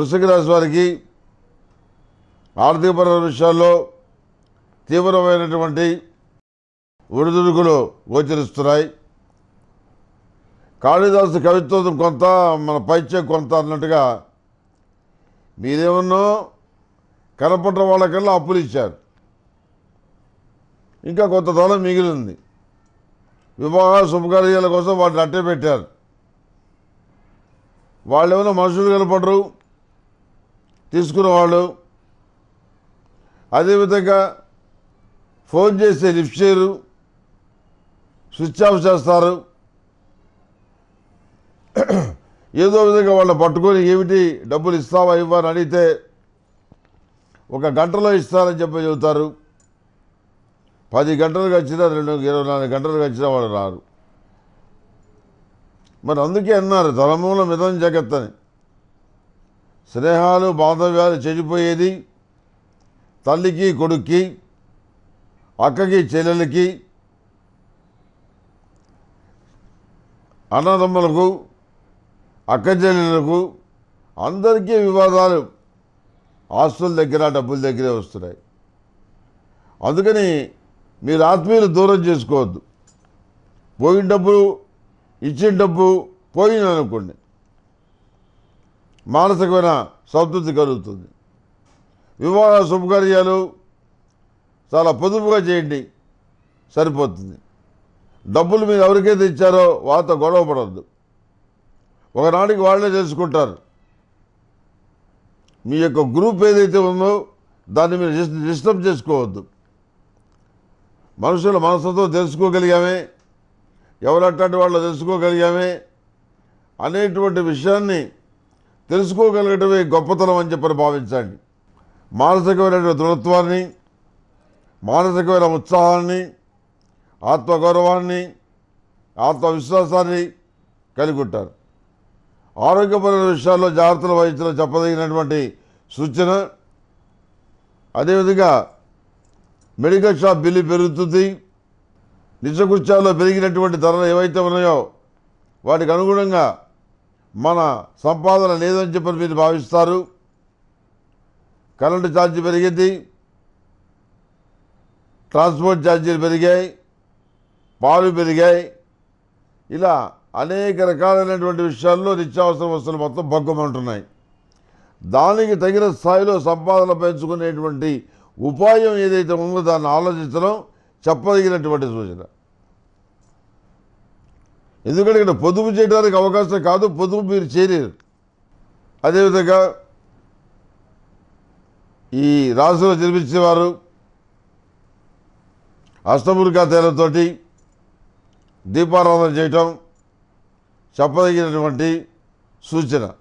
వృషిక రాశి వారికి ఆర్థికపరమైన విషయాల్లో తీవ్రమైనటువంటి ఒడిదుడుకులు గోచరిస్తున్నాయి కాళిదాసు కవిత్వం కొంత మన పైత్యం కొంత అన్నట్టుగా మీరేమన్నో కనపడ్డ వాళ్ళకల్లా అప్పులు ఇచ్చారు ఇంకా కొంతకాలం మిగిలింది వివాహ శుభకార్యాల కోసం వాటిని అట్టే పెట్టారు వాళ్ళు ఏమైనా మనుషులు కనపడరు తీసుకున్నవాళ్ళు అదేవిధంగా ఫోన్ చేస్తే లిఫ్ట్ చేయరు స్విచ్ ఆఫ్ చేస్తారు ఏదో విధంగా వాళ్ళని పట్టుకొని ఏమిటి డబ్బులు ఇస్తావా ఇవ్వని అడిగితే ఒక గంటలో ఇస్తారని చెప్పి చెబుతారు పది గంటలకు వచ్చినా రెండు ఇరవై నాలుగు గంటలకు వచ్చినా వాళ్ళు రారు మరి అందుకే అన్నారు తలమూల మిదం జగత్తని అని స్నేహాలు బాంధవ్యాలు చెడిపోయేది తల్లికి కొడుక్కి అక్కకి చెల్లెలకి అన్నదమ్ములకు అక్క చెల్లెలకు అందరికీ వివాదాలు ఆస్తుల దగ్గర డబ్బుల దగ్గరే వస్తున్నాయి అందుకని మీరు ఆత్మీయులు దూరం చేసుకోవద్దు పోయిన డబ్బు ఇచ్చిన డబ్బు పోయిందనుకోండి మానసికమైన సంతృప్తి కలుగుతుంది వివాహ శుభకార్యాలు చాలా పొదుపుగా చేయండి సరిపోతుంది డబ్బులు మీరు ఎవరికైతే ఇచ్చారో వాళ్ళతో గొడవ పడద్దు ఒకనాటికి వాళ్ళే చేసుకుంటారు మీ యొక్క గ్రూప్ ఏదైతే ఉందో దాన్ని మీరు డిస్టర్బ్ చేసుకోవద్దు మనుషుల మనసుతో తెలుసుకోగలిగామే ఎవరు ఎవరట్లాంటి వాళ్ళు తెలుసుకోగలిగామే అనేటువంటి విషయాన్ని తెలుసుకోగలగటమే గొప్పతనం అని చెప్పని భావించండి మానసికమైన దృఢత్వాన్ని మానసికమైన ఉత్సాహాన్ని ఆత్మగౌరవాన్ని ఆత్మవిశ్వాసాన్ని కలిగి ఉంటారు ఆరోగ్యపరమైన విషయాల్లో జాగ్రత్తలు వహించడం చెప్పదగినటువంటి సూచన అదేవిధంగా మెడికల్ షాప్ బిల్లు పెరుగుతుంది నిజకృత్యాల్లో పెరిగినటువంటి ధరలు ఏవైతే ఉన్నాయో వాటికి అనుగుణంగా మన సంపాదన లేదని చెప్పని మీరు భావిస్తారు కరెంటు ఛార్జీ పెరిగింది ట్రాన్స్పోర్ట్ ఛార్జీలు పెరిగాయి పాలు పెరిగాయి ఇలా అనేక రకాలైనటువంటి విషయాల్లో నిత్యావసర వస్తువులు మొత్తం బగ్గుమంటున్నాయి దానికి తగిన స్థాయిలో సంపాదన పెంచుకునేటువంటి ఉపాయం ఏదైతే ఉందో దాన్ని ఆలోచించడం చెప్పదగినటువంటి సూచన ఎందుకంటే ఇక్కడ పొదుపు చేయడానికి అవకాశం కాదు పొదుపు మీరు చేయలేరు అదేవిధంగా ఈ రాసులో జన్మించిన వారు అష్టమునికా తేలతో దీపారాధన చేయటం చెప్పదగినటువంటి సూచన